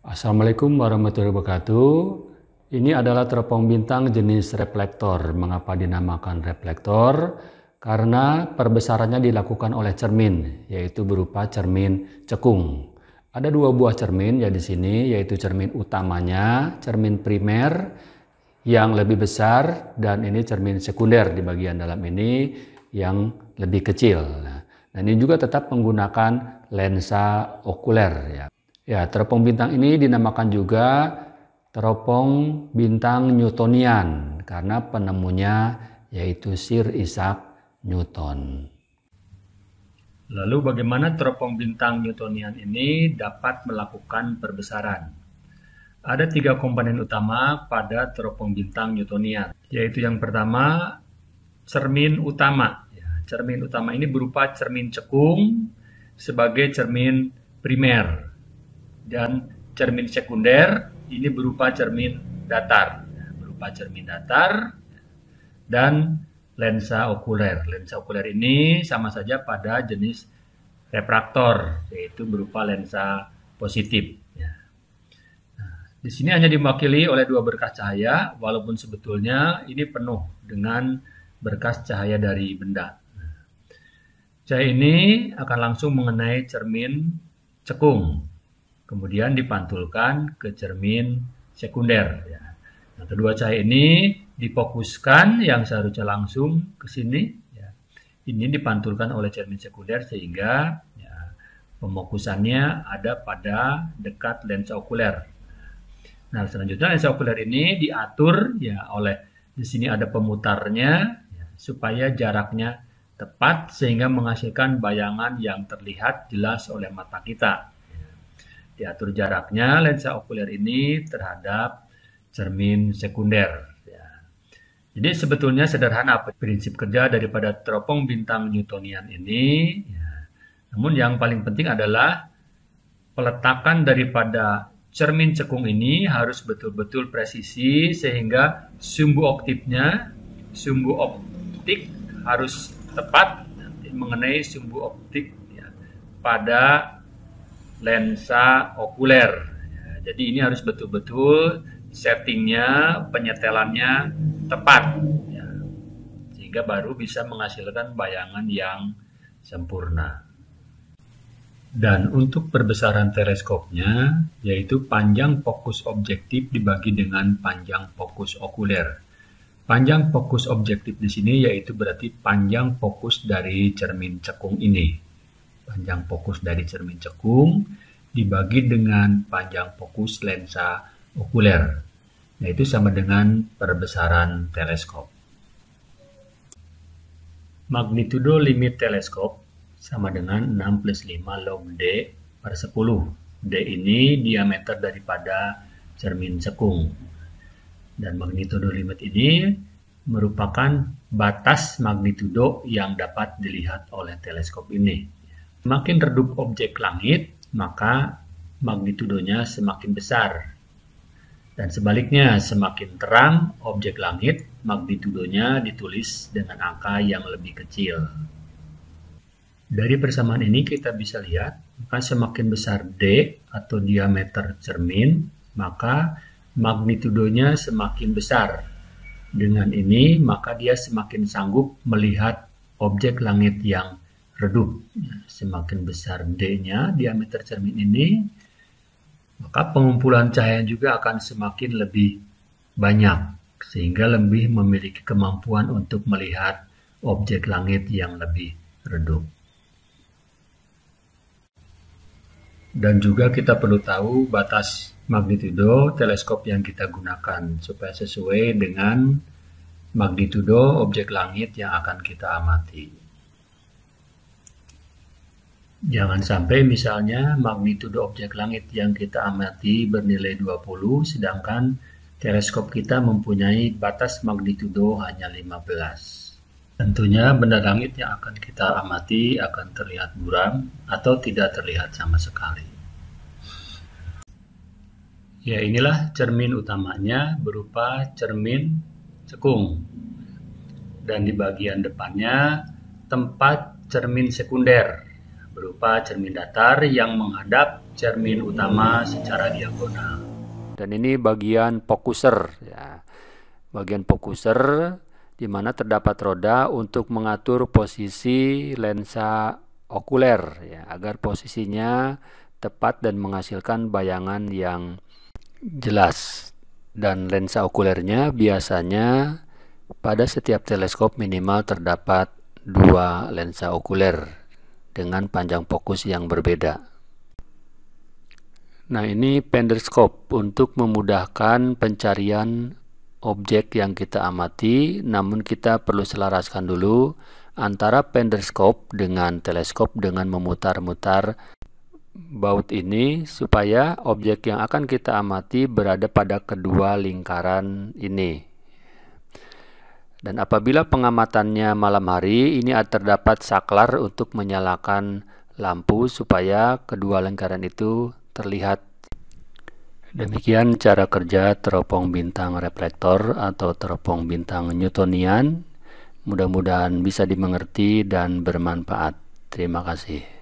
Assalamualaikum warahmatullahi wabarakatuh. Ini adalah teropong bintang jenis reflektor. Mengapa dinamakan reflektor? Karena perbesarannya dilakukan oleh cermin, yaitu berupa cermin cekung. Ada dua buah cermin ya di sini, yaitu cermin utamanya, cermin primer yang lebih besar dan ini cermin sekunder di bagian dalam ini yang lebih kecil. Dan nah, ini juga tetap menggunakan lensa okuler ya. Ya, teropong bintang ini dinamakan juga teropong bintang Newtonian karena penemunya yaitu Sir Isaac Newton. Lalu bagaimana teropong bintang Newtonian ini dapat melakukan perbesaran? Ada tiga komponen utama pada teropong bintang Newtonian, yaitu yang pertama cermin utama. Ya, cermin utama ini berupa cermin cekung sebagai cermin primer dan cermin sekunder ini berupa cermin datar, berupa cermin datar dan lensa okuler. Lensa okuler ini sama saja pada jenis refraktor yaitu berupa lensa positif. Ya. Nah, di sini hanya diwakili oleh dua berkas cahaya, walaupun sebetulnya ini penuh dengan berkas cahaya dari benda. Nah, cahaya ini akan langsung mengenai cermin cekung kemudian dipantulkan ke cermin sekunder. Ya. Nah, kedua cahaya ini difokuskan yang seharusnya langsung ke sini. Ya. Ini dipantulkan oleh cermin sekunder sehingga ya, pemokusannya ada pada dekat lensa okuler. Nah, selanjutnya lensa okuler ini diatur ya oleh di sini ada pemutarnya ya, supaya jaraknya tepat sehingga menghasilkan bayangan yang terlihat jelas oleh mata kita diatur jaraknya lensa okuler ini terhadap cermin sekunder. Ya. Jadi sebetulnya sederhana prinsip kerja daripada teropong bintang Newtonian ini. Ya. Namun yang paling penting adalah peletakan daripada cermin cekung ini harus betul-betul presisi sehingga sumbu optiknya, sumbu optik harus tepat mengenai sumbu optik ya, pada lensa okuler. Ya, jadi ini harus betul-betul settingnya, penyetelannya tepat, ya. sehingga baru bisa menghasilkan bayangan yang sempurna. Dan untuk perbesaran teleskopnya, yaitu panjang fokus objektif dibagi dengan panjang fokus okuler. Panjang fokus objektif di sini yaitu berarti panjang fokus dari cermin cekung ini panjang fokus dari cermin cekung dibagi dengan panjang fokus lensa okuler, yaitu sama dengan perbesaran teleskop. Magnitudo limit teleskop sama dengan 6 plus 5 log D per 10. D ini diameter daripada cermin cekung. Dan magnitudo limit ini merupakan batas magnitudo yang dapat dilihat oleh teleskop ini. Makin redup objek langit, maka magnitudonya semakin besar. Dan sebaliknya, semakin terang objek langit, magnitudonya ditulis dengan angka yang lebih kecil. Dari persamaan ini kita bisa lihat, maka semakin besar D atau diameter cermin, maka magnitudonya semakin besar. Dengan ini, maka dia semakin sanggup melihat objek langit yang redup. Semakin besar D-nya diameter cermin ini, maka pengumpulan cahaya juga akan semakin lebih banyak sehingga lebih memiliki kemampuan untuk melihat objek langit yang lebih redup. Dan juga kita perlu tahu batas magnitudo teleskop yang kita gunakan supaya sesuai dengan magnitudo objek langit yang akan kita amati. Jangan sampai misalnya magnitudo objek langit yang kita amati bernilai 20 sedangkan teleskop kita mempunyai batas magnitudo hanya 15. Tentunya benda langit yang akan kita amati akan terlihat buram atau tidak terlihat sama sekali. Ya inilah cermin utamanya berupa cermin cekung. Dan di bagian depannya tempat cermin sekunder berupa cermin datar yang menghadap cermin utama secara diagonal. Dan ini bagian fokuser ya. Bagian fokuser di mana terdapat roda untuk mengatur posisi lensa okuler ya agar posisinya tepat dan menghasilkan bayangan yang jelas. Dan lensa okulernya biasanya pada setiap teleskop minimal terdapat dua lensa okuler dengan panjang fokus yang berbeda. Nah, ini penderscope untuk memudahkan pencarian objek yang kita amati, namun kita perlu selaraskan dulu antara penderscope dengan teleskop dengan memutar-mutar baut ini supaya objek yang akan kita amati berada pada kedua lingkaran ini. Dan apabila pengamatannya malam hari, ini terdapat saklar untuk menyalakan lampu supaya kedua lingkaran itu terlihat. Demikian cara kerja teropong bintang reflektor atau teropong bintang Newtonian. Mudah-mudahan bisa dimengerti dan bermanfaat. Terima kasih.